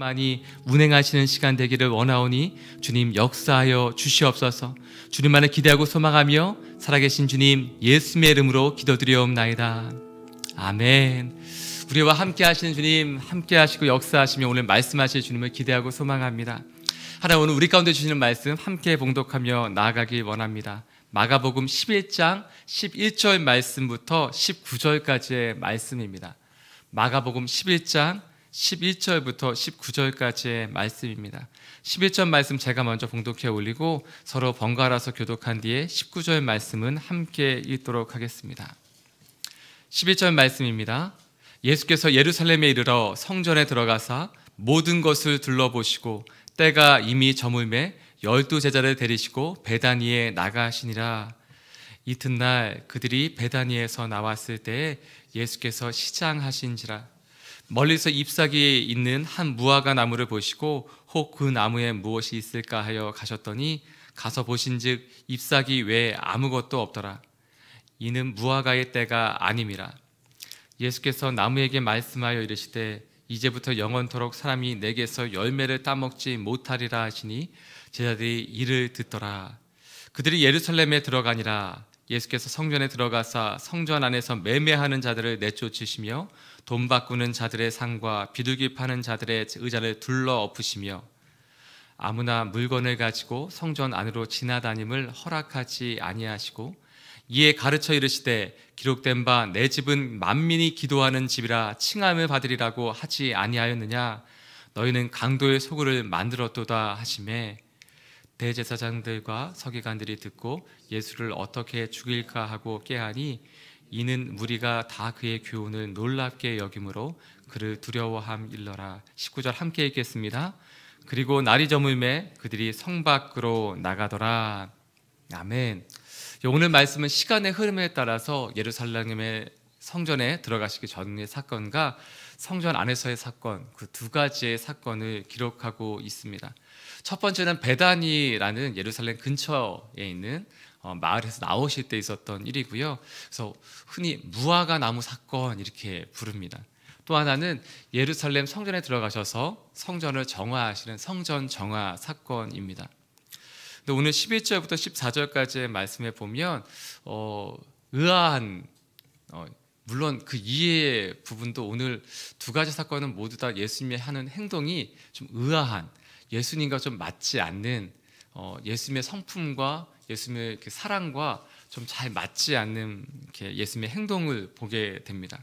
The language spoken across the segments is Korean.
하나님만이 운행하시는 시간 되기를 원하오니 주님 역사하여 주시옵소서. 주님만을 기대하고 소망하며 살아계신 주님 예수의 이름으로 기도드리옵나이다. 아멘. 우리와 함께 하시는 주님 함께 하시고 역사하시며 오늘 말씀하실 주님을 기대하고 소망합니다. 하나님 오늘 우리 가운데 주시는 말씀 함께 봉독하며 나아가길 원합니다. 마가복음 11장 11절 말씀부터 19절까지의 말씀입니다. 마가복음 11장 11절부터 19절까지의 말씀입니다. 11절 말씀 제가 먼저 봉독해 올리고 서로 번갈아서 교독한 뒤에 19절 말씀은 함께 읽도록 하겠습니다. 11절 말씀입니다. 예수께서 예루살렘에 이르러 성전에 들어가사 모든 것을 둘러보시고 때가 이미 저물매 열두 제자를 데리시고 베다니에 나가시니라. 이튿날 그들이 베다니에서 나왔을 때에 예수께서 시장하신지라 멀리서 잎사귀 있는 한 무화과 나무를 보시고 혹 그 나무에 무엇이 있을까 하여 가셨더니 가서 보신즉 잎사귀 외에 아무것도 없더라 이는 무화과의 때가 아님이라 예수께서 나무에게 말씀하여 이르시되 이제부터 영원토록 사람이 내게서 열매를 따먹지 못하리라 하시니 제자들이 이를 듣더라 그들이 예루살렘에 들어가니라 예수께서 성전에 들어가사 성전 안에서 매매하는 자들을 내쫓으시며 돈 바꾸는 자들의 상과 비둘기 파는 자들의 의자를 둘러 엎으시며 아무나 물건을 가지고 성전 안으로 지나다님을 허락하지 아니하시고 이에 가르쳐 이르시되 기록된 바 내 집은 만민이 기도하는 집이라 칭함을 받으리라고 하지 아니하였느냐 너희는 강도의 소굴을 만들었도다 하심에 대제사장들과 서기관들이 듣고 예수를 어떻게 죽일까 하고 깨하니 이는 무리가 다 그의 교훈을 놀랍게 여김으로 그를 두려워함일러라. 19절 함께 읽겠습니다. 그리고 날이 저물매 그들이 성 밖으로 나가더라. 아멘. 예, 오늘 말씀은 시간의 흐름에 따라서 예루살렘의 성전에 들어가시기 전의 사건과 성전 안에서의 사건 그 두 가지의 사건을 기록하고 있습니다. 첫 번째는 베단이라는 예루살렘 근처에 있는 어, 마을에서 나오실 때 있었던 일이고요. 그래서 흔히 무화과 나무 사건 이렇게 부릅니다. 또 하나는 예루살렘 성전에 들어가셔서 성전을 정화하시는 성전 정화 사건입니다. 근데 오늘 11절부터 14절까지의 말씀에 보면 어, 의아한 어, 물론 그 이해 부분도 오늘 두 가지 사건은 모두 다 예수님이 하는 행동이 좀 의아한 예수님과 좀 맞지 않는 어, 예수님의 성품과 예수님의 그 사랑과 좀 잘 맞지 않는 예수님의 행동을 보게 됩니다.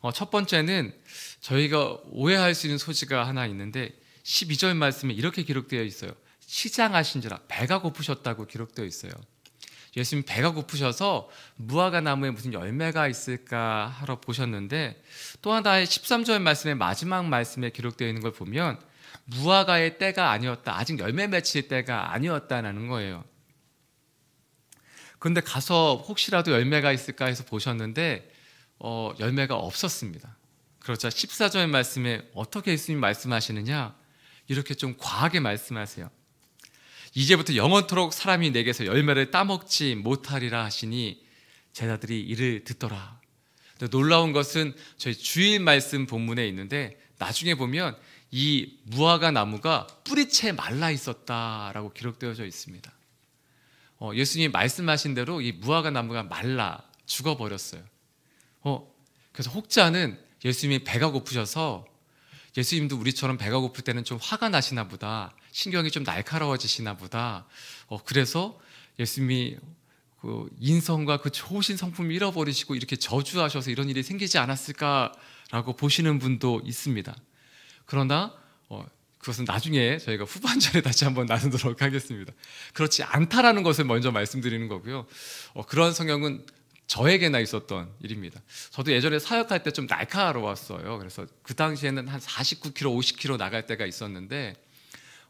어, 첫 번째는 저희가 오해할 수 있는 소지가 하나 있는데 12절 말씀에 이렇게 기록되어 있어요. 시장하신지라 배가 고프셨다고 기록되어 있어요. 예수님 배가 고프셔서 무화과 나무에 무슨 열매가 있을까 하러 보셨는데 또 하나의 13절 말씀의 마지막 말씀에 기록되어 있는 걸 보면 무화과의 때가 아니었다. 아직 열매 맺힐 때가 아니었다라는 거예요. 근데 가서 혹시라도 열매가 있을까 해서 보셨는데 어, 열매가 없었습니다. 그렇자 14절 말씀에 어떻게 예수님 말씀하시느냐? 이렇게 좀 과하게 말씀하세요. 이제부터 영원토록 사람이 내게서 열매를 따먹지 못하리라 하시니 제자들이 이를 듣더라. 놀라운 것은 저희 주일 말씀 본문에 있는데 나중에 보면 이 무화과 나무가 뿌리채 말라 있었다라고 기록되어져 있습니다. 어, 예수님 말씀하신 대로 이 무화과 나무가 말라 죽어 버렸어요. 어, 그래서 혹자는 예수님이 배가 고프셔서 예수님도 우리처럼 배가 고플 때는 좀 화가 나시나 보다. 신경이 좀 날카로워지시나 보다. 어, 그래서 예수님이 그 인성과 그좋신성품 잃어버리시고 이렇게 저주하셔서 이런 일이 생기지 않았을까라고 보시는 분도 있습니다. 그러나 어, 그것은 나중에 저희가 후반전에 다시 한번 나누도록 하겠습니다. 그렇지 않다라는 것을 먼저 말씀드리는 거고요. 어, 그런 성향은 저에게나 있었던 일입니다. 저도 예전에 사역할 때 좀 날카로웠어요. 그래서 그 당시에는 한 49kg, 50kg 나갈 때가 있었는데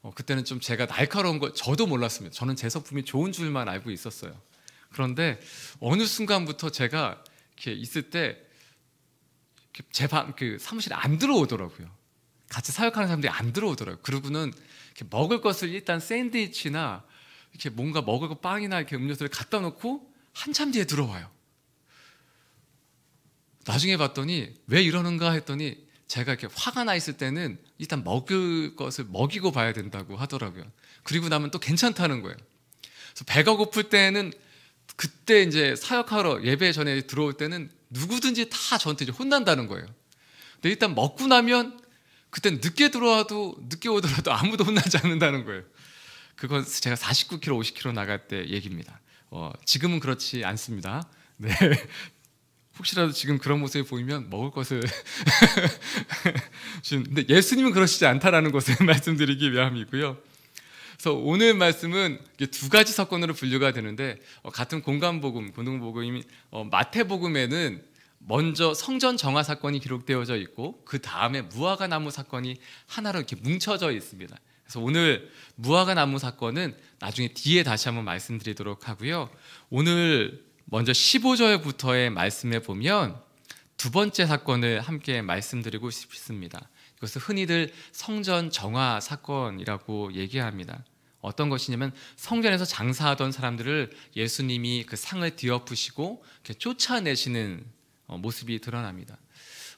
어, 그때는 좀 제가 날카로운 걸 저도 몰랐습니다. 저는 제 성품이 좋은 줄만 알고 있었어요. 그런데 어느 순간부터 제가 이렇게 있을 때제방그 사무실 안 들어오더라고요. 같이 사역하는 사람들이 안 들어오더라고요. 그러고는 먹을 것을 일단 샌드위치나 이렇게 뭔가 먹을 거 빵이나 이렇게 음료수를 갖다 놓고 한참 뒤에 들어와요. 나중에 봤더니 왜 이러는가 했더니 제가 이렇게 화가 나 있을 때는 일단 먹을 것을 먹이고 봐야 된다고 하더라고요. 그리고 나면 또 괜찮다는 거예요. 그래서 배가 고플 때는 그때 이제 사역하러 예배 전에 들어올 때는 누구든지 다 저한테 이제 혼난다는 거예요. 근데 일단 먹고 나면 그땐 늦게 들어와도 늦게 오더라도 아무도 혼나지 않는다는 거예요. 그건 제가 49km, 50km 나갈 때 얘기입니다. 어, 지금은 그렇지 않습니다. 네. 혹시라도 지금 그런 모습이 보이면 먹을 것을 근데 예수님은 그러시지 않다라는 것을 말씀드리기 위함이고요. 그래서 오늘 말씀은 두 가지 사건으로 분류가 되는데 어, 같은 공간복음, 공동복음인 어, 마태복음에는 먼저 성전 정화 사건이 기록되어져 있고 그 다음에 무화과 나무 사건이 하나로 이렇게 뭉쳐져 있습니다. 그래서 오늘 무화과 나무 사건은 나중에 뒤에 다시 한번 말씀드리도록 하고요. 오늘 먼저 15절부터의 말씀에 보면 두 번째 사건을 함께 말씀드리고 싶습니다. 이것을 흔히들 성전 정화 사건이라고 얘기합니다. 어떤 것이냐면 성전에서 장사하던 사람들을 예수님이 그 상을 뒤엎으시고 쫓아내시는 어, 모습이 드러납니다.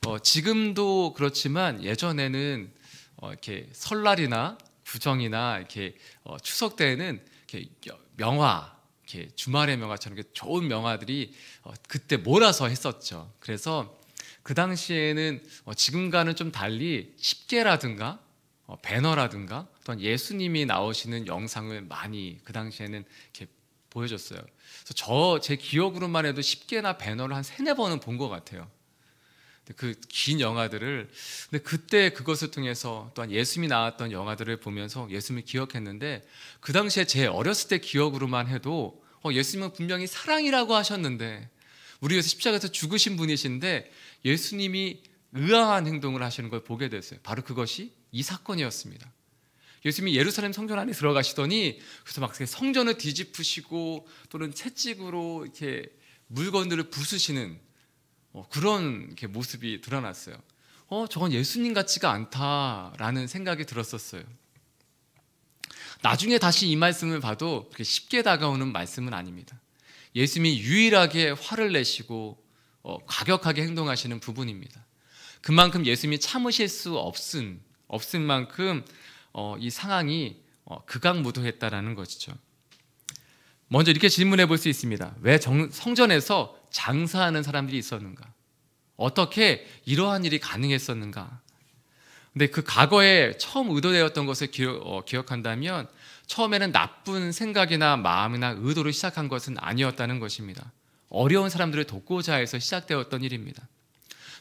어, 지금도 그렇지만 예전에는 어, 이렇게 설날이나 구정이나 이렇게 추석 때에는 이렇게 명화, 이렇게 주말의 명화처럼 이렇게 좋은 명화들이 그때 몰아서 했었죠. 그래서 그 당시에는 지금과는 좀 달리 십계라든가 배너라든가 또한 예수님이 나오시는 영상을 많이 그 당시에는 이렇게 보여줬어요. 저제 기억으로만 해도 10개나 배너를 한 세네 번은 본 것 같아요. 그 긴 영화들을 근데 그때 그것을 통해서 또한 예수님이 나왔던 영화들을 보면서 예수님을 기억했는데 그 당시에 제 어렸을 때 기억으로만 해도 어, 예수님은 분명히 사랑이라고 하셨는데 우리 위해서 십자가에서 죽으신 분이신데 예수님이 의아한 행동을 하시는 걸 보게 됐어요. 바로 그것이 이 사건이었습니다. 예수님이 예루살렘 성전 안에 들어가시더니 그래서 막 성전을 뒤집으시고 또는 채찍으로 이렇게 물건들을 부수시는 어, 그런 모습이 드러났어요. 어, 저건 예수님 같지가 않다라는 생각이 들었었어요. 나중에 다시 이 말씀을 봐도 쉽게 다가오는 말씀은 아닙니다. 예수님이 유일하게 화를 내시고 어, 과격하게 행동하시는 부분입니다. 그만큼 예수님이 참으실 수 없은 없은 만큼 어, 이 상황이 어, 극악무도했다라는 것이죠. 먼저 이렇게 질문해 볼 수 있습니다. 왜 정, 성전에서 장사하는 사람들이 있었는가? 어떻게 이러한 일이 가능했었는가? 근데 그 과거에 처음 의도되었던 것을 기억, 어, 기억한다면 처음에는 나쁜 생각이나 마음이나 의도로 시작한 것은 아니었다는 것입니다. 어려운 사람들을 돕고자 해서 시작되었던 일입니다.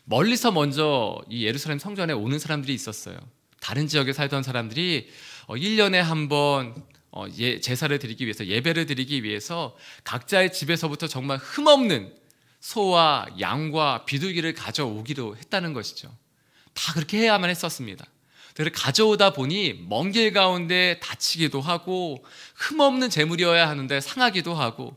멀리서 먼저 이 예루살렘 성전에 오는 사람들이 있었어요. 다른 지역에 살던 사람들이 1년에 어, 한번 어, 예, 제사를 드리기 위해서 예배를 드리기 위해서 각자의 집에서부터 정말 흠없는 소와 양과 비둘기를 가져오기로 했다는 것이죠. 다 그렇게 해야만 했었습니다. 그를 가져오다 보니 먼 길 가운데 다치기도 하고 흠없는 재물이어야 하는데 상하기도 하고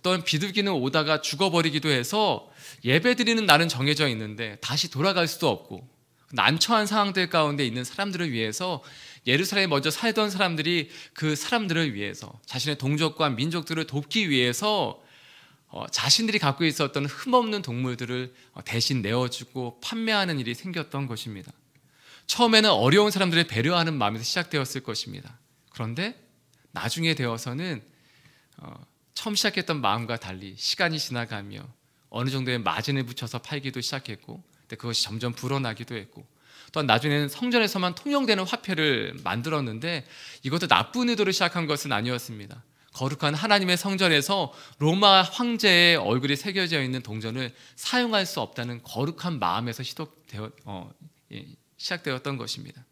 어떤 비둘기는 오다가 죽어버리기도 해서 예배 드리는 날은 정해져 있는데 다시 돌아갈 수도 없고 난처한 상황들 가운데 있는 사람들을 위해서 예루살렘에 먼저 살던 사람들이 그 사람들을 위해서 자신의 동족과 민족들을 돕기 위해서 어, 자신들이 갖고 있었던 흠없는 동물들을 어, 대신 내어주고 판매하는 일이 생겼던 것입니다. 처음에는 어려운 사람들을 배려하는 마음에서 시작되었을 것입니다. 그런데 나중에 되어서는 어, 처음 시작했던 마음과 달리 시간이 지나가며 어느 정도의 마진을 붙여서 팔기도 시작했고 근데 그것이 점점 불어나기도 했고 또한 나중에는 성전에서만 통용되는 화폐를 만들었는데 이것도 나쁜 의도로 시작한 것은 아니었습니다. 거룩한 하나님의 성전에서 로마 황제의 얼굴이 새겨져 있는 동전을 사용할 수 없다는 거룩한 마음에서 시도되어, 어, 예, 시작되었던 것입니다.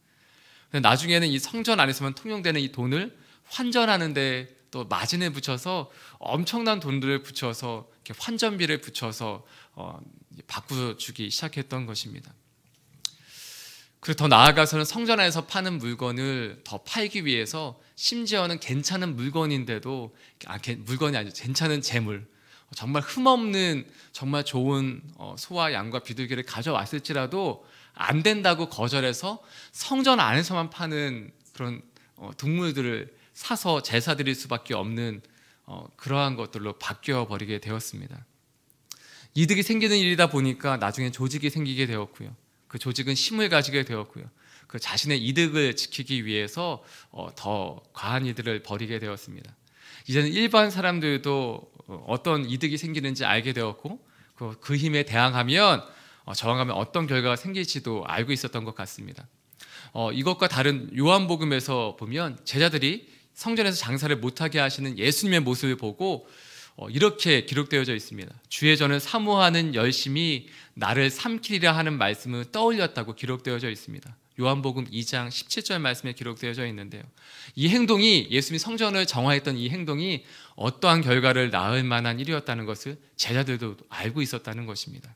나중에는 이 성전 안에서만 통용되는 이 돈을 환전하는데 또 마진에 붙여서 엄청난 돈들을 붙여서 환전비를 붙여서 어, 바꾸주기 시작했던 것입니다. 그리고 더 나아가서는 성전 에서 파는 물건을 더 팔기 위해서 심지어는 괜찮은 물건인데도 아, 물건이 아니죠 괜찮은 재물 정말 흠없는 정말 좋은 어, 소와 양과 비둘기를 가져왔을지라도 안 된다고 거절해서 성전 안에서만 파는 그런 어, 동물들을 사서 제사 드릴 수밖에 없는 어, 그러한 것들로 바뀌어 버리게 되었습니다. 이득이 생기는 일이다 보니까 나중에 조직이 생기게 되었고요. 그 조직은 힘을 가지게 되었고요. 그 자신의 이득을 지키기 위해서 어, 더 과한 이들을 벌이게 되었습니다. 이제는 일반 사람들도 어, 어떤 이득이 생기는지 알게 되었고 그, 그 힘에 대항하면 어, 저항하면 어떤 결과가 생길지도 알고 있었던 것 같습니다. 어, 이것과 다른 요한복음에서 보면 제자들이 성전에서 장사를 못하게 하시는 예수님의 모습을 보고 어, 이렇게 기록되어져 있습니다. 주의 전을 사모하는 열심이 나를 삼키리라 하는 말씀을 떠올렸다고 기록되어져 있습니다. 요한복음 2장 17절 말씀에 기록되어져 있는데요. 이 행동이 예수님이 성전을 정화했던 이 행동이 어떠한 결과를 낳을 만한 일이었다는 것을 제자들도 알고 있었다는 것입니다.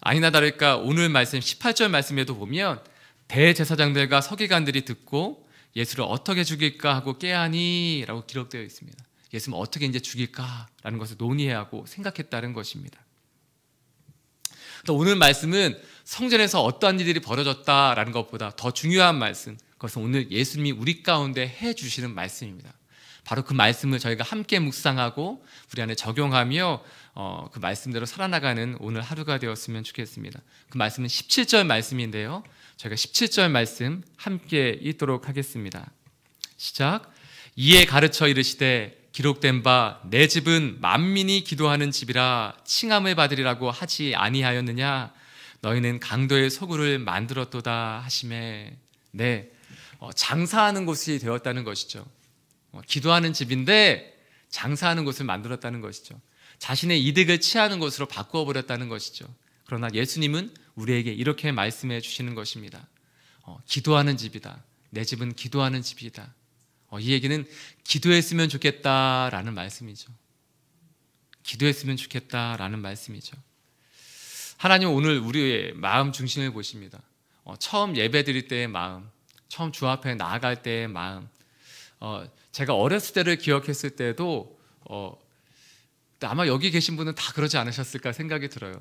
아니나 다를까 오늘 말씀 18절 말씀에도 보면 대제사장들과 서기관들이 듣고 예수를 어떻게 죽일까 하고 깨하니라고 기록되어 있습니다. 예수는 어떻게 이제 죽일까라는 것을 논의하고 생각했다는 것입니다. 오늘 말씀은 성전에서 어떠한 일들이 벌어졌다라는 것보다 더 중요한 말씀, 그것은 오늘 예수님이 우리 가운데 해 주시는 말씀입니다. 바로 그 말씀을 저희가 함께 묵상하고 우리 안에 적용하며 어, 그 말씀대로 살아나가는 오늘 하루가 되었으면 좋겠습니다. 그 말씀은 17절 말씀인데요. 저희가 17절 말씀 함께 읽도록 하겠습니다. 시작. 이에 가르쳐 이르시되 기록된 바내 집은 만민이 기도하는 집이라 칭함을 받으리라고 하지 아니하였느냐 너희는 강도의 소굴을 만들었도다 하심에 네 어, 장사하는 곳이 되었다는 것이죠. 뭐 기도하는 집인데 장사하는 곳을 만들었다는 것이죠. 자신의 이득을 취하는 것으로 바꾸어 버렸다는 것이죠. 그러나 예수님은 우리에게 이렇게 말씀해 주시는 것입니다. 어, 기도하는 집이다. 내 집은 기도하는 집이다. 어, 이 얘기는 기도했으면 좋겠다라는 말씀이죠. 기도했으면 좋겠다라는 말씀이죠. 하나님 오늘 우리의 마음 중심을 보십니다. 어, 처음 예배 드릴 때의 마음, 처음 주 앞에 나아갈 때의 마음, 어, 제가 어렸을 때를 기억했을 때도 어, 아마 여기 계신 분은 다 그러지 않으셨을까 생각이 들어요.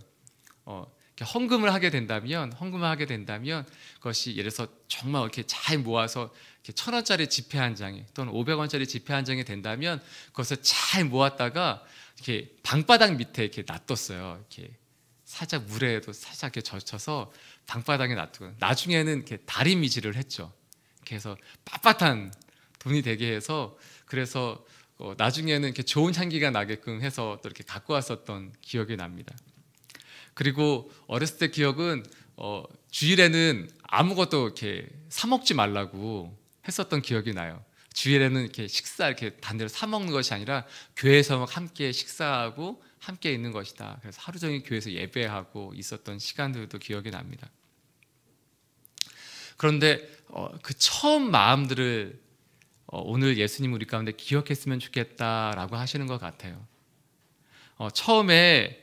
어, 헌금을 하게 된다면 헌금을 하게 된다면 그것이 예를 들어서 정말 이렇게 잘 모아서 이렇게 천 원짜리 지폐 한 장이 또는 오백 원짜리 지폐 한 장이 된다면 그것을 잘 모았다가 이렇게 방바닥 밑에 이렇게 놔뒀어요. 이렇게 살짝 물에도 살짝 이렇게 젖혀서 방바닥에 놔두고 나중에는 이렇게 다리 미질을 했죠. 그래서 빳빳한 분이 되게 해서 그래서 어, 나중에는 이렇게 좋은 향기가 나게끔 해서 또 이렇게 갖고 왔었던 기억이 납니다. 그리고 어렸을 때 기억은 어, 주일에는 아무것도 이렇게 사 먹지 말라고 했었던 기억이 나요. 주일에는 이렇게 식사 이렇게 단대로 사 먹는 것이 아니라 교회에서 함께 식사하고 함께 있는 것이다. 그래서 하루 종일 교회에서 예배하고 있었던 시간들도 기억이 납니다. 그런데 어, 그 처음 마음들을 어, 오늘 예수님 우리 가운데 기억했으면 좋겠다라고 하시는 것 같아요. 어, 처음에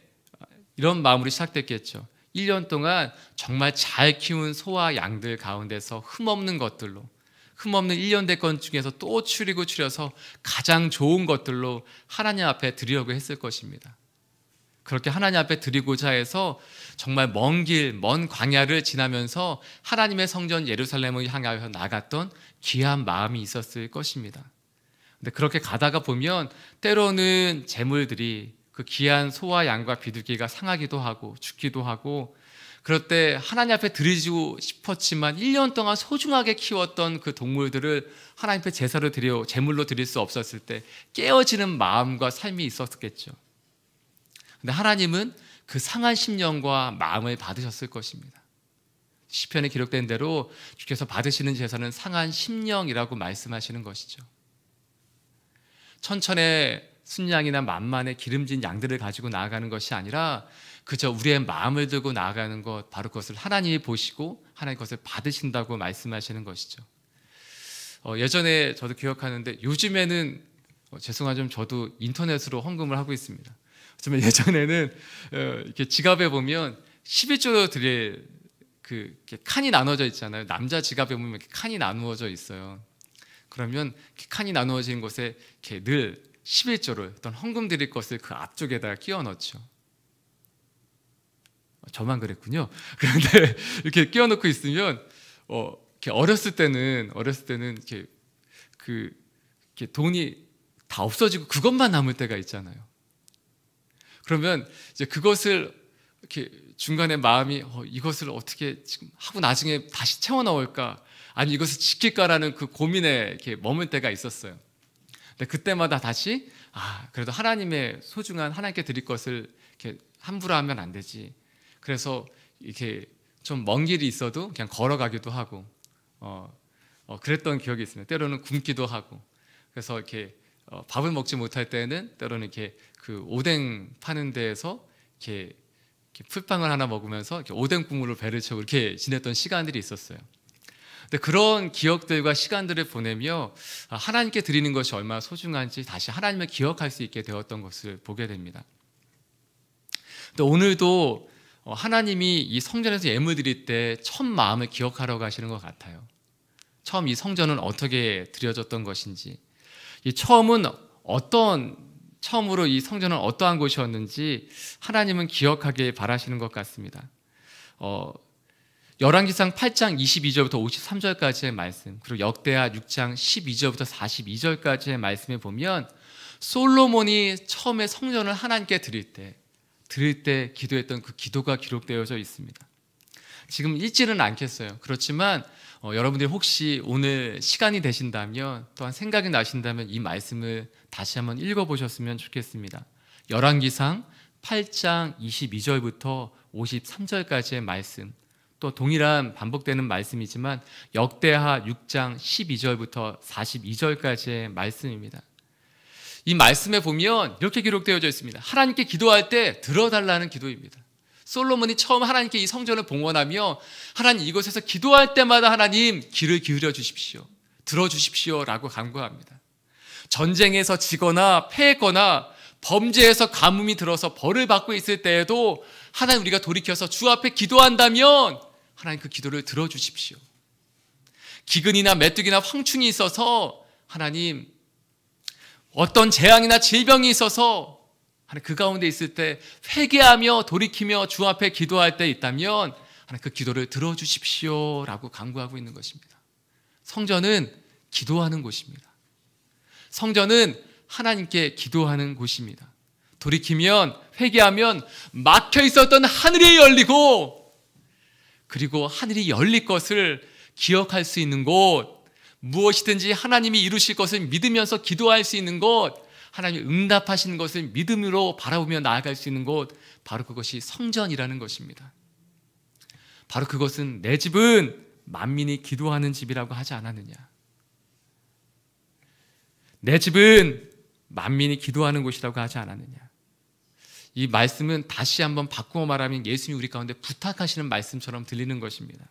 이런 마음으로 시작됐겠죠. 1년 동안 정말 잘 키운 소와 양들 가운데서 흠없는 것들로 흠없는 1년 대건 중에서 또 추리고 추려서 가장 좋은 것들로 하나님 앞에 드리려고 했을 것입니다. 그렇게 하나님 앞에 드리고자 해서 정말 먼 길, 먼 광야를 지나면서 하나님의 성전 예루살렘을 향하여 나갔던 귀한 마음이 있었을 것입니다. 근데 그렇게 가다가 보면 때로는 재물들이 그 귀한 소와 양과 비둘기가 상하기도 하고 죽기도 하고 그럴 때 하나님 앞에 드리고 싶었지만 1년 동안 소중하게 키웠던 그 동물들을 하나님 앞에 제사로 드려 재물로 드릴 수 없었을 때 깨어지는 마음과 삶이 있었겠죠. 근데 하나님은 그 상한 심령과 마음을 받으셨을 것입니다. 시편에 기록된 대로 주께서 받으시는 제사는 상한 심령이라고 말씀하시는 것이죠. 천천의 순양이나 만만의 기름진 양들을 가지고 나아가는 것이 아니라 그저 우리의 마음을 들고 나아가는 것 바로 그것을 하나님이 보시고 하나님 것을 받으신다고 말씀하시는 것이죠. 어, 예전에 저도 기억하는데 요즘에는 어, 죄송하지만 저도 인터넷으로 헌금을 하고 있습니다. 정말 예전에는 어, 이렇게 지갑에 보면 11조로 드릴 그 칸이 나눠져 있잖아요. 남자 지갑에 보면 이렇게 칸이 나누어져 있어요. 그러면 칸이 나누어진 곳에 이렇게 늘 11조를 어떤 헌금 드릴 것을 그 앞쪽에다 끼워 넣죠. 어, 저만 그랬군요. 그런데 이렇게 끼워 넣고 있으면 어, 이렇게 어렸을 때는 어렸을 때는 이렇게 그 이렇게 돈이 다 없어지고 그것만 남을 때가 있잖아요. 그러면 이제 그것을 이렇게 중간에 마음이 어, 이것을 어떻게 지금 하고 나중에 다시 채워 넣을까 아니 이것을 지킬까라는 그 고민에 이렇게 머물 때가 있었어요. 근데 그때마다 다시 아 그래도 하나님의 소중한 하나님께 드릴 것을 이렇게 함부로 하면 안 되지. 그래서 이렇게 좀 먼 길이 있어도 그냥 걸어가기도 하고 어, 어, 그랬던 기억이 있습니다. 때로는 굶기도 하고 그래서 이렇게 어, 밥을 먹지 못할 때는 때로는 이렇게 그 오뎅 파는 데에서 이렇게, 이렇게 풀빵을 하나 먹으면서 오뎅 국물을 배를 채우고 이렇게 지냈던 시간들이 있었어요. 근데 그런 기억들과 시간들을 보내며 아, 하나님께 드리는 것이 얼마나 소중한지 다시 하나님을 기억할 수 있게 되었던 것을 보게 됩니다. 근 오늘도 어, 하나님이 이 성전에서 예물 드릴 때 첫 마음을 기억하러가시는것 같아요. 처음 이 성전은 어떻게 드려졌던 것인지, 이 처음은 어떤 처음으로 이 성전은 어떠한 곳이었는지 하나님은 기억하길 바라시는 것 같습니다. 어, 열왕기상 8장 22절부터 53절까지의 말씀, 그리고 역대하 6장 12절부터 42절까지의 말씀에 보면 솔로몬이 처음에 성전을 하나님께 드릴 때, 드릴 때 기도했던 그 기도가 기록되어져 있습니다. 지금 읽지는 않겠어요. 그렇지만 어, 여러분들이 혹시 오늘 시간이 되신다면 또한 생각이 나신다면 이 말씀을 다시 한번 읽어보셨으면 좋겠습니다. 열왕기상 8장 22절부터 53절까지의 말씀 또 동일한 반복되는 말씀이지만 역대하 6장 12절부터 42절까지의 말씀입니다. 이 말씀에 보면 이렇게 기록되어져 있습니다. 하나님께 기도할 때 들어달라는 기도입니다. 솔로몬이 처음 하나님께 이 성전을 봉헌하며 하나님 이곳에서 기도할 때마다 하나님 귀를 기울여 주십시오. 들어 주십시오라고 간구합니다. 전쟁에서 지거나 패했거나 범죄에서 가뭄이 들어서 벌을 받고 있을 때에도 하나님 우리가 돌이켜서 주 앞에 기도한다면 하나님 그 기도를 들어 주십시오. 기근이나 메뚜기나 황충이 있어서 하나님 어떤 재앙이나 질병이 있어서 하나님 그 가운데 있을 때 회개하며 돌이키며 주 앞에 기도할 때 있다면 하나님 그 기도를 들어주십시오라고 강구하고 있는 것입니다. 성전은 기도하는 곳입니다. 성전은 하나님께 기도하는 곳입니다. 돌이키면 회개하면 막혀 있었던 하늘이 열리고 그리고 하늘이 열릴 것을 기억할 수 있는 곳 무엇이든지 하나님이 이루실 것을 믿으면서 기도할 수 있는 곳 하나님이 응답하신 것을 믿음으로 바라보며 나아갈 수 있는 곳 바로 그것이 성전이라는 것입니다. 바로 그것은 내 집은 만민이 기도하는 집이라고 하지 않았느냐. 내 집은 만민이 기도하는 곳이라고 하지 않았느냐. 이 말씀은 다시 한번 바꾸어 말하면 예수님이 우리 가운데 부탁하시는 말씀처럼 들리는 것입니다.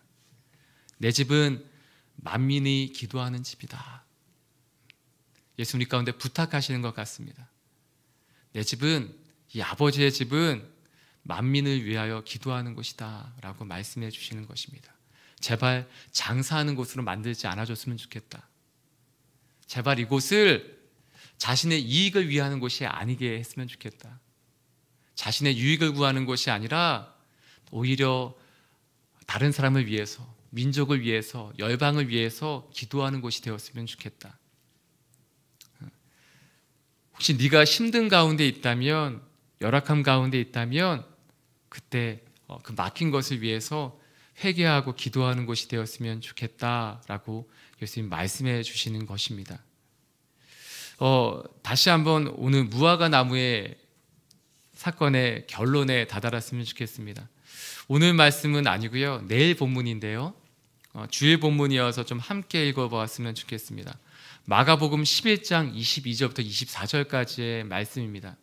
내 집은 만민이 기도하는 집이다. 예수님 가운데 부탁하시는 것 같습니다. 내 집은 이 아버지의 집은 만민을 위하여 기도하는 곳이다라고 말씀해 주시는 것입니다. 제발 장사하는 곳으로 만들지 않아 줬으면 좋겠다. 제발 이곳을 자신의 이익을 위하는 곳이 아니게 했으면 좋겠다. 자신의 유익을 구하는 곳이 아니라 오히려 다른 사람을 위해서, 민족을 위해서, 열방을 위해서 기도하는 곳이 되었으면 좋겠다. 혹시 네가 힘든 가운데 있다면 열악함 가운데 있다면 그때 어, 그 막힌 것을 위해서 회개하고 기도하는 것이 되었으면 좋겠다라고 예수님 말씀해 주시는 것입니다. 어, 다시 한번 오늘 무화과 나무의 사건의 결론에 다다랐으면 좋겠습니다. 오늘 말씀은 아니고요. 내일 본문인데요. 어, 주일 본문이어서 좀 함께 읽어보았으면 좋겠습니다. 마가복음 11장 22절부터 24절까지의 말씀입니다.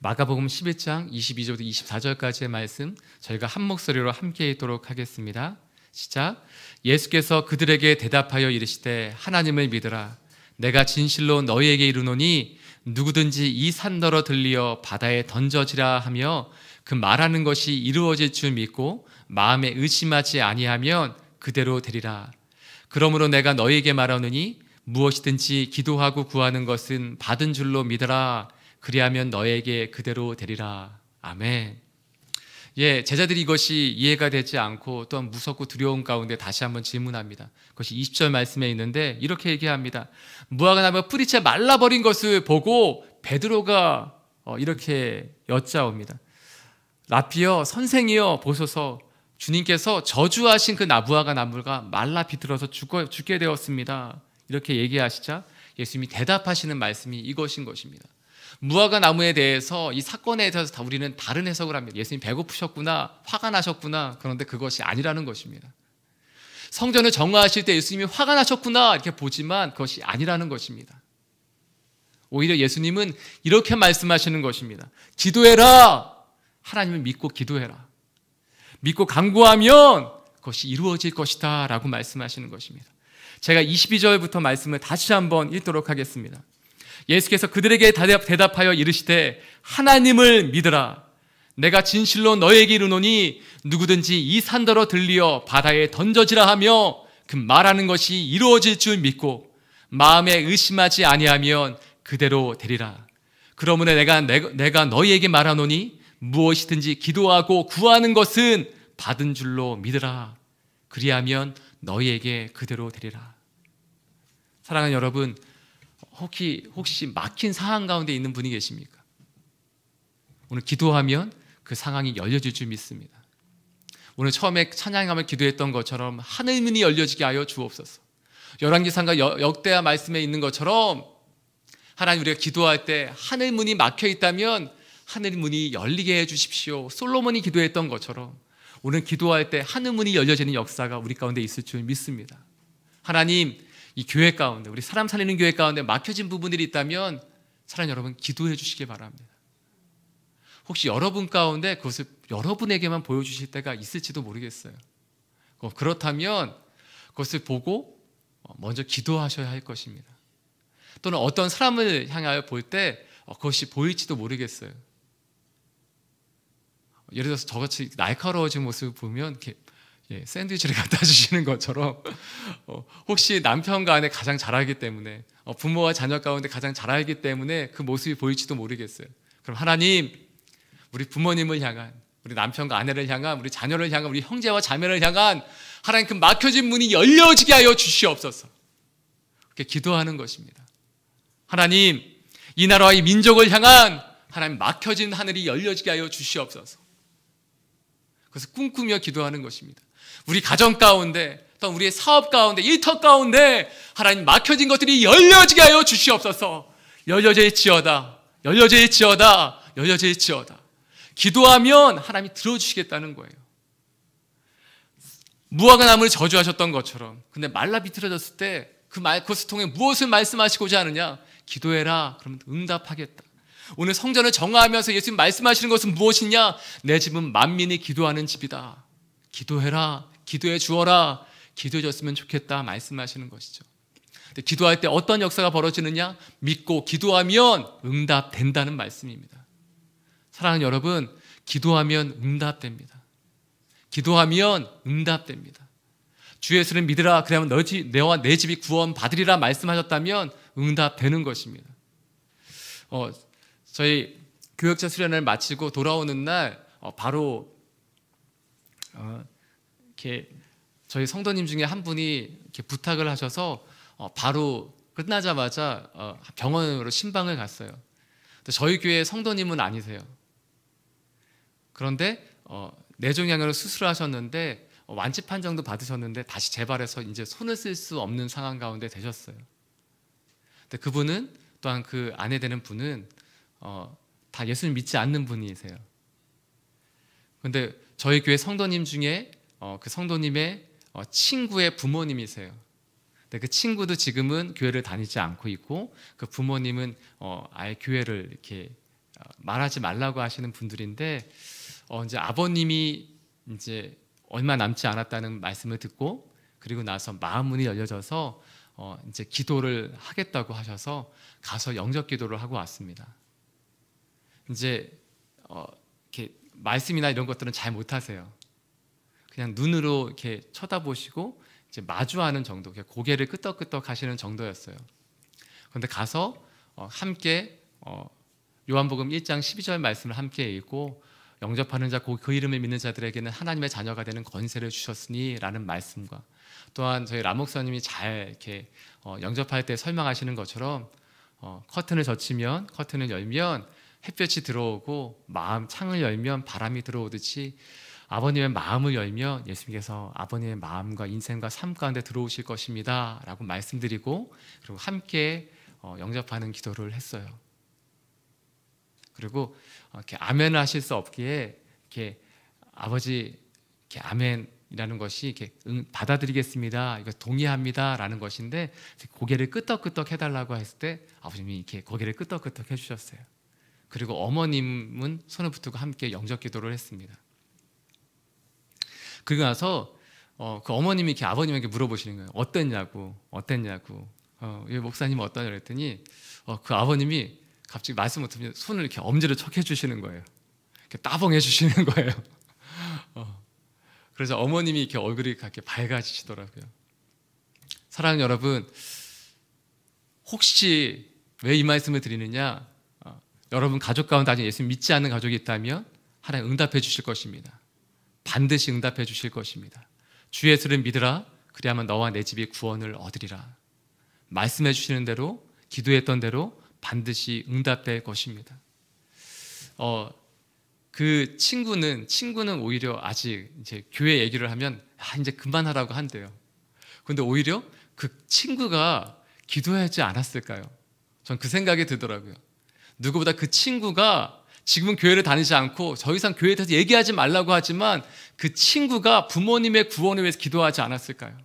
마가복음 11장 22절부터 24절까지의 말씀 저희가 한 목소리로 함께 읽도록 하겠습니다. 시작. 예수께서 그들에게 대답하여 이르시되 하나님을 믿으라. 내가 진실로 너희에게 이르노니 누구든지 이 산더러 들리어 바다에 던져지라 하며 그 말하는 것이 이루어질 줄 믿고 마음에 의심하지 아니하면 그대로 되리라. 그러므로 내가 너에게 말하노니 무엇이든지 기도하고 구하는 것은 받은 줄로 믿어라. 그리하면 너에게 그대로 되리라. 아멘. 예, 제자들이 이것이 이해가 되지 않고 또한 무섭고 두려운 가운데 다시 한번 질문합니다. 그것이 20절 말씀에 있는데 이렇게 얘기합니다. 무화과 나무 뿌리채 말라버린 것을 보고 베드로가 어, 이렇게 여짜옵니다. 라피여 선생이여 보소서 주님께서 저주하신 그 나부아가 나무가 말라 비틀어서 죽어, 죽게 되었습니다. 이렇게 얘기하시자 예수님이 대답하시는 말씀이 이것인 것입니다. 무화과 나무에 대해서 이 사건에 대해서 다 우리는 다른 해석을 합니다. 예수님 배고프셨구나, 화가 나셨구나. 그런데 그것이 아니라는 것입니다. 성전을 정화하실 때 예수님이 화가 나셨구나 이렇게 보지만 그것이 아니라는 것입니다. 오히려 예수님은 이렇게 말씀하시는 것입니다. 기도해라. 하나님을 믿고 기도해라. 믿고 강구하면 그것이 이루어질 것이다 라고 말씀하시는 것입니다. 제가 22절부터 말씀을 다시 한번 읽도록 하겠습니다. 예수께서 그들에게 대답하여 이르시되 하나님을 믿으라. 내가 진실로 너에게 이르노니 누구든지 이 산더러 들리어 바다에 던져지라 하며 그 말하는 것이 이루어질 줄 믿고 마음에 의심하지 아니하면 그대로 되리라. 그러므로 내가, 내가 너희에게 말하노니 무엇이든지 기도하고 구하는 것은 받은 줄로 믿으라. 그리하면 너희에게 그대로 되리라. 사랑하는 여러분, 혹시 혹시 막힌 상황 가운데 있는 분이 계십니까? 오늘 기도하면 그 상황이 열려질 줄 믿습니다. 오늘 처음에 찬양하며 기도했던 것처럼 하늘 문이 열려지게 하여 주옵소서. 열왕기상과 역대하 말씀에 있는 것처럼 하나님 우리가 기도할 때 하늘 문이 막혀 있다면 하늘 문이 열리게 해 주십시오. 솔로몬이 기도했던 것처럼 오늘 기도할 때하음문이 열려지는 역사가 우리 가운데 있을 줄 믿습니다. 하나님, 이 교회 가운데, 우리 사람 살리는 교회 가운데 막혀진 부분들이 있다면 사랑 여러분 기도해 주시기 바랍니다. 혹시 여러분 가운데 그것을 여러분에게만 보여주실 때가 있을지도 모르겠어요. 어, 그렇다면 그것을 보고 어, 먼저 기도하셔야 할 것입니다. 또는 어떤 사람을 향하여 볼때 어, 그것이 보일지도 모르겠어요. 예를 들어서 저같이 날카로워진 모습을 보면 이렇게 예, 샌드위치를 갖다 주시는 것처럼 어, 혹시 남편 과 아내 가장 잘하기 때문에 어, 부모와 자녀 가운데 가장 잘하기 때문에 그 모습이 보일지도 모르겠어요. 그럼 하나님 우리 부모님을 향한 우리 남편과 아내를 향한 우리 자녀를 향한 우리 형제와 자매를 향한 하나님 그 막혀진 문이 열려지게 하여 주시옵소서. 그렇게 기도하는 것입니다. 하나님 이 나라와 이 민족을 향한 하나님 막혀진 하늘이 열려지게 하여 주시옵소서. 그래서 꿈꾸며 기도하는 것입니다. 우리 가정 가운데 또 우리의 사업 가운데 일터 가운데 하나님 막혀진 것들이 열려지게 하여 주시옵소서. 열려질지어다. 열려질지어다. 열려질지어다. 기도하면 하나님이 들어주시겠다는 거예요. 무화과 나무를 저주하셨던 것처럼 근데 말라 비틀어졌을 때 그 말코스통에 그 무엇을 말씀하시고자 하느냐? 기도해라. 그러면 응답하겠다. 오늘 성전을 정화하면서 예수님 말씀하시는 것은 무엇이냐? 내 집은 만민이 기도하는 집이다. 기도해라. 기도해 주어라. 기도해 줬으면 좋겠다. 말씀하시는 것이죠. 기도할 때 어떤 역사가 벌어지느냐? 믿고 기도하면 응답된다는 말씀입니다. 사랑하는 여러분, 기도하면 응답됩니다. 기도하면 응답됩니다. 주 예수를 믿으라. 그러면 너 집, 내와 내 집이 구원받으리라 말씀하셨다면 응답되는 것입니다. 어, 저희 교역자 수련을 마치고 돌아오는 날 어, 바로 어, 이렇게 저희 성도님 중에 한 분이 이렇게 부탁을 하셔서 어, 바로 끝나자마자 병원으로 신방을 갔어요. 저희 교회 성도님은 아니세요. 그런데 내종양으로 수술하셨는데 완치 판정도 받으셨는데 다시 재발해서 이제 손을 쓸 수 없는 상황 가운데 되셨어요. 근데 그분은 또한 그 아내 되는 분은 어, 다 예수님 믿지 않는 분이세요. 근데 저희 교회 성도님 중에 어, 그 성도님의 어, 친구의 부모님이세요. 근데 그 친구도 지금은 교회를 다니지 않고 있고 그 부모님은 어, 아예 교회를 이렇게 어, 말하지 말라고 하시는 분들인데 어, 이제 아버님이 이제 얼마 남지 않았다는 말씀을 듣고 그리고 나서 마음 문이 열려져서 어, 이제 기도를 하겠다고 하셔서 가서 영접 기도를 하고 왔습니다. 이제 어, 이렇게 말씀이나 이런 것들은 잘 못하세요. 그냥 눈으로 이렇게 쳐다보시고 이제 마주하는 정도, 고개를 끄덕끄덕 하시는 정도였어요. 그런데 가서 어, 함께 어, 요한복음 1장 12절 말씀을 함께 읽고 영접하는 자, 그 이름을 믿는 자들에게는 하나님의 자녀가 되는 권세를 주셨으니라는 말씀과 또한 저희 라목사님이 잘 이렇게 어, 영접할 때 설명하시는 것처럼 어, 커튼을 젖히면 커튼을 열면 햇볕이 들어오고 마음 창을 열면 바람이 들어오듯이 아버님의 마음을 열면 예수님께서 아버님의 마음과 인생과 삶 가운데 들어오실 것입니다라고 말씀드리고 그리고 함께 어, 영접하는 기도를 했어요. 그리고 어, 이렇게 아멘 하실 수 없기에 이렇게 아버지 이렇게 아멘이라는 것이 이렇게 응, 받아들이겠습니다. 이거 동의합니다라는 것인데 고개를 끄덕끄덕 해달라고 했을 때 아버님이 이렇게 고개를 끄덕끄덕 해주셨어요. 그리고 어머님은 손을 붙들고 함께 영접 기도를 했습니다. 그리고 나서 어, 그 어머님이 이렇게 아버님에게 물어보시는 거예요. 어땠냐고, 어땠냐고. 어, 목사님 어떠냐 그랬더니 어, 그 아버님이 갑자기 말씀 못하면 손을 이렇게 엄지로 척 해주시는 거예요. 이렇게 따봉 해주시는 거예요. 어, 그래서 어머님이 이렇게 얼굴이 이렇게 밝아지시더라고요. 사랑하는 여러분, 혹시 왜 이 말씀을 드리느냐? 여러분 가족 가운데 아직 예수 믿지 않는 가족이 있다면 하나님 응답해 주실 것입니다. 반드시 응답해 주실 것입니다. 주 예수를 믿으라. 그래야만 너와 내 집이 구원을 얻으리라. 말씀해 주시는 대로 기도했던 대로 반드시 응답될 것입니다. 어, 그 친구는 친구는 오히려 아직 이제 교회 얘기를 하면 아, 이제 그만하라고 한대요. 근데 오히려 그 친구가 기도하지 않았을까요? 전 그 생각이 들더라고요. 누구보다 그 친구가 지금은 교회를 다니지 않고 더 이상 교회에 대해서 얘기하지 말라고 하지만 그 친구가 부모님의 구원을 위해서 기도하지 않았을까요?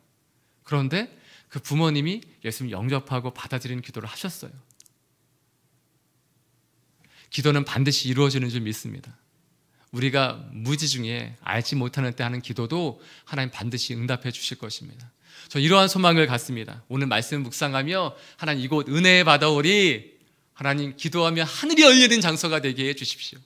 그런데 그 부모님이 예수님 영접하고 받아들이는 기도를 하셨어요. 기도는 반드시 이루어지는 줄 믿습니다. 우리가 무지 중에 알지 못하는 때 하는 기도도 하나님 반드시 응답해 주실 것입니다. 저 이러한 소망을 갖습니다. 오늘 말씀 묵상하며 하나님 이곳 은혜 받아오리 하나님 기도하면 하늘이 열리는 장소가 되게 해 주십시오.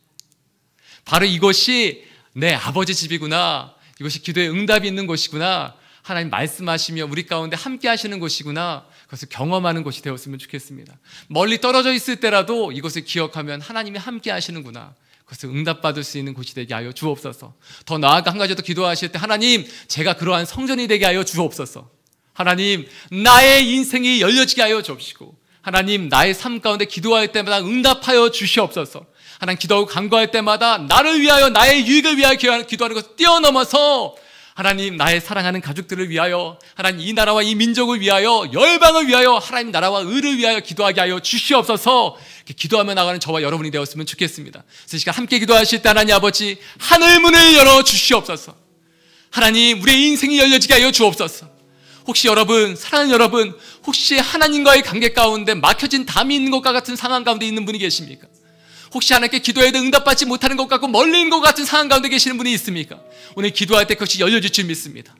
바로 이것이 내 아버지 집이구나. 이것이 기도에 응답이 있는 곳이구나. 하나님 말씀하시며 우리 가운데 함께 하시는 곳이구나. 그것을 경험하는 곳이 되었으면 좋겠습니다. 멀리 떨어져 있을 때라도 이것을 기억하면 하나님이 함께 하시는구나. 그것을 응답받을 수 있는 곳이 되게 하여 주옵소서. 더 나아가 한 가지 더 기도하실 때 하나님, 제가 그러한 성전이 되게 하여 주옵소서. 하나님, 나의 인생이 열려지게 하여 주옵시고, 하나님 나의 삶 가운데 기도할 때마다 응답하여 주시옵소서. 하나님 기도하고 간구할 때마다 나를 위하여 나의 유익을 위하여 기도하는 것을 뛰어넘어서 하나님 나의 사랑하는 가족들을 위하여 하나님 이 나라와 이 민족을 위하여 열방을 위하여 하나님 나라와 의를 위하여 기도하게 하여 주시옵소서 기도하며 나가는 저와 여러분이 되었으면 좋겠습니다. 그래서 시간 함께 기도하실 때 하나님 아버지 하늘 문을 열어 주시옵소서 하나님 우리의 인생이 열려지게 하여 주옵소서 혹시 여러분, 사랑하는 여러분, 혹시 하나님과의 관계 가운데 막혀진 담이 있는 것과 같은 상황 가운데 있는 분이 계십니까? 혹시 하나님께 기도해도 응답받지 못하는 것 같고 멀리 있것 같은 상황 가운데 계시는 분이 있습니까? 오늘 기도할 때 그것이 열려질 줄 믿습니다.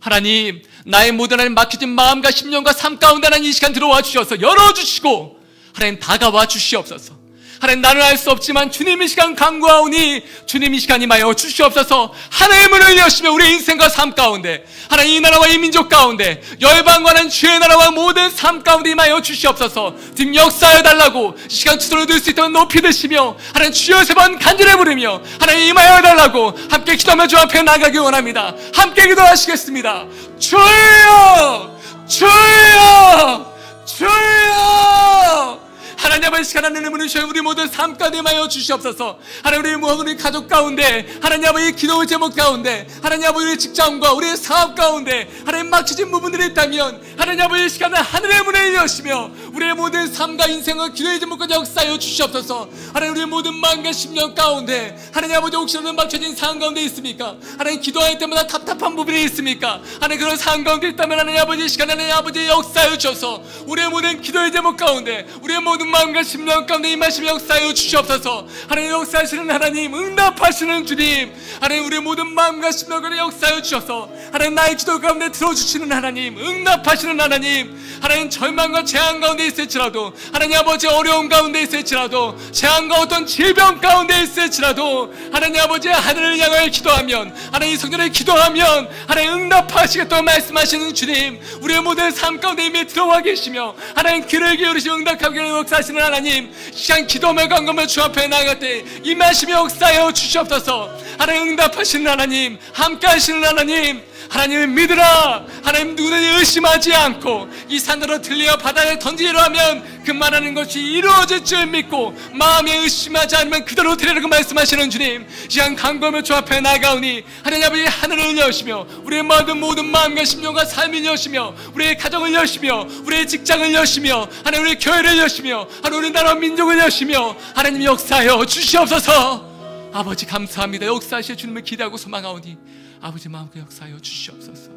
하나님, 나의 모든 하나 막혀진 마음과 심령과 삶 가운데 하나님 이 시간 들어와 주셔서 열어주시고 하나님 다가와 주시옵소서. 하나님 나는 알 수 없지만 주님 이 시간 간구하오니 주님 이 시간 임하여 주시옵소서 하나님의 문을 여시며 우리 인생과 삶 가운데 하나님 이 나라와 이 민족 가운데 열방과는 주의 나라와 모든 삶 가운데 임하여 주시옵소서 지금 역사여 달라고 시간 추도를 들 수 있도록 높이 드시며 하나님 주여 세 번 간절히 부르며 하나님 임하여 달라고 함께 기도하며 주 앞에 나가기 원합니다 함께 기도하시겠습니다 주여 주여 주여 하나님 아버지 시간 안나는 문을 주 우리 모두 삶과운데 마여 주시옵소서 하나님 우리 모든 가족 가운데 하나님 아버지 기도의 제목 가운데 하나님 아버지 우리 직장과 우리의 사업 가운데 하나님 막혀진 부분들이 있다면 하나님 아버지 시간을 하늘의 문을 여시며 우리의 모든 삶과 인생을 기도의 제목과 역사여 주시옵소서 하나님 우리의 모든 마음과 심령 가운데 하나님 아버지 혹시라도 막혀진 상황 가운데 있습니까 하나님 기도할 때마다 답답한 부분이 있습니까 하나님 그런 상황 가운데 있다면 하나님 아버지 시간 하나님 아버지 역사여 주셔서 우리의 모든 기도의 제목 가운데 우리의 모든 모든 마음과 심령 가운데 임하시 역사여 주시옵소서 하나님 역사하시는 하나님 응답하시는 주님 하나님 우리의 모든 마음과 심령 가운데 역사여 주셔서 하나님 나의 기도 가운데 들어주시는 하나님 응답하시는 하나님 하나님 절망과 재앙 가운데 있을지라도 하나님 아버지 어려움 가운데 있을지라도 재앙과 어떤 질병 가운데 있을지라도 하나님 아버지 하늘을 향하여 기도하면 하나님 성전에 기도하면 하나님 응답하시겠다고 말씀하시는 주님 우리의 모든 삶 가운데 이미 들어와 계시며 하나님 귀를 기울이시 응답하기를 역사 역사하시는 하나님 시간 기도며 간검을 주 앞에 나갈 때 임하시며 역사여 주시옵소서 하나님 응답하시는 하나님 함께하시는 하나님 하나님을 믿으라 하나님 누구든지 의심하지 않고 이 산으로 들려 바다에 던지려 하면 그 말하는 것이 이루어질 줄 믿고 마음에 의심하지 않으면 그대로 되리라고 말씀하시는 주님 시간 강구하주 앞에 나가오니 하나님 아버지 하늘을 여시며 우리의 모든 모든 마음과 심령과 삶을 여시며 우리의 가정을 여시며 우리의 직장을 여시며 하나님 우리의 교회를 여시며 하나님 우리 나라 민족을 여시며 하나님 역사여 주시옵소서 아버지 감사합니다 역사하실 주님을 기대하고 소망하오니 아버지 마음껏 역사하여 주시옵소서.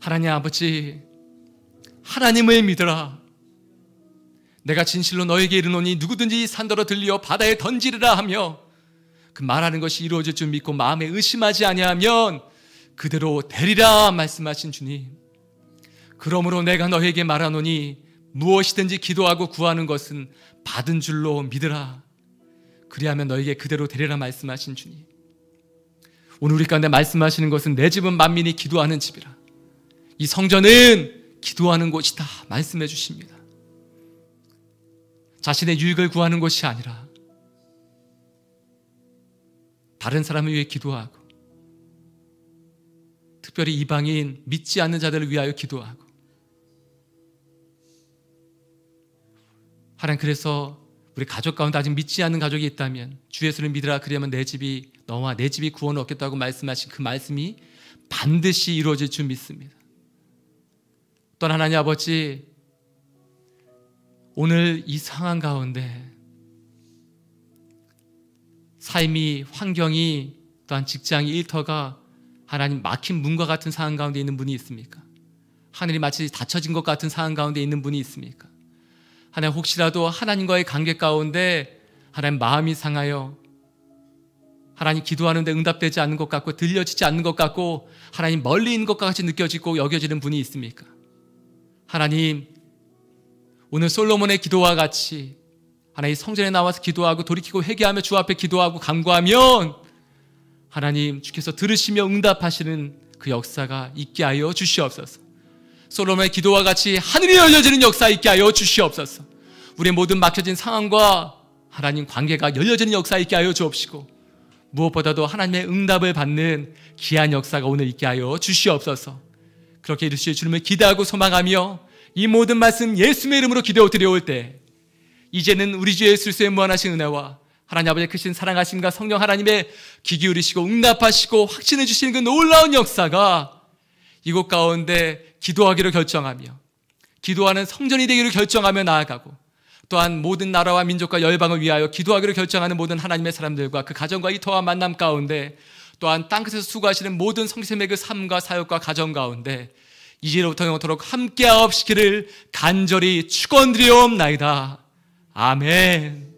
하나님 아버지, 하나님을 믿어라. 내가 진실로 너에게 이르노니 누구든지 산더러 들리어 바다에 던지리라 하며 그 말하는 것이 이루어질 줄 믿고 마음에 의심하지 아니하면 그대로 되리라 말씀하신 주님. 그러므로 내가 너에게 말하노니 무엇이든지 기도하고 구하는 것은 받은 줄로 믿으라. 그리하면 너에게 그대로 되리라 말씀하신 주님. 오늘 우리 가운데 말씀하시는 것은 내 집은 만민이 기도하는 집이라. 이 성전은 기도하는 곳이다. 말씀해 주십니다. 자신의 유익을 구하는 것이 아니라 다른 사람을 위해 기도하고 특별히 이방인 믿지 않는 자들을 위하여 기도하고 하나님 그래서 우리 가족 가운데 아직 믿지 않는 가족이 있다면 주 예수를 믿으라 그리면내 집이 너와 내 집이 구원을 얻겠다고 말씀하신 그 말씀이 반드시 이루어질 줄 믿습니다. 또 하나님 아버지 오늘 이 상황 가운데 삶이 환경이 또한 직장이 일터가 하나님 막힌 문과 같은 상황 가운데 있는 분이 있습니까? 하늘이 마치 닫혀진 것 같은 상황 가운데 있는 분이 있습니까? 하나님 혹시라도 하나님과의 관계 가운데 하나님 마음이 상하여 하나님 기도하는데 응답되지 않는 것 같고 들려지지 않는 것 같고 하나님 멀리인 것 같이 느껴지고 여겨지는 분이 있습니까? 하나님 오늘 솔로몬의 기도와 같이 하나님 성전에 나와서 기도하고 돌이키고 회개하며 주 앞에 기도하고 간구하면 하나님 주께서 들으시며 응답하시는 그 역사가 있게 하여 주시옵소서. 솔로몬의 기도와 같이 하늘이 열려지는 역사 있게 하여 주시옵소서. 우리의 모든 막혀진 상황과 하나님 관계가 열려지는 역사 있게 하여 주옵시고 무엇보다도 하나님의 응답을 받는 귀한 역사가 오늘 있게 하여 주시옵소서. 그렇게 이르시실 주님을 기대하고 소망하며 이 모든 말씀 예수의 이름으로 기도해 드려올 때 이제는 우리 주 예수 의 무한하신 은혜와 하나님 아버지의 크신 사랑하심과 성령 하나님의 귀 기울이시고 응답하시고 확신해 주시는 그 놀라운 역사가 이곳 가운데 기도하기로 결정하며 기도하는 성전이 되기로 결정하며 나아가고 또한 모든 나라와 민족과 열방을 위하여 기도하기로 결정하는 모든 하나님의 사람들과 그 가정과 이토와 만남 가운데 또한 땅끝에서 수고하시는 모든 성샘의 그 삶과 사역과 가정 가운데 이제로부터 영원토록 함께하옵시기를 간절히 축원드리옵나이다. 아멘.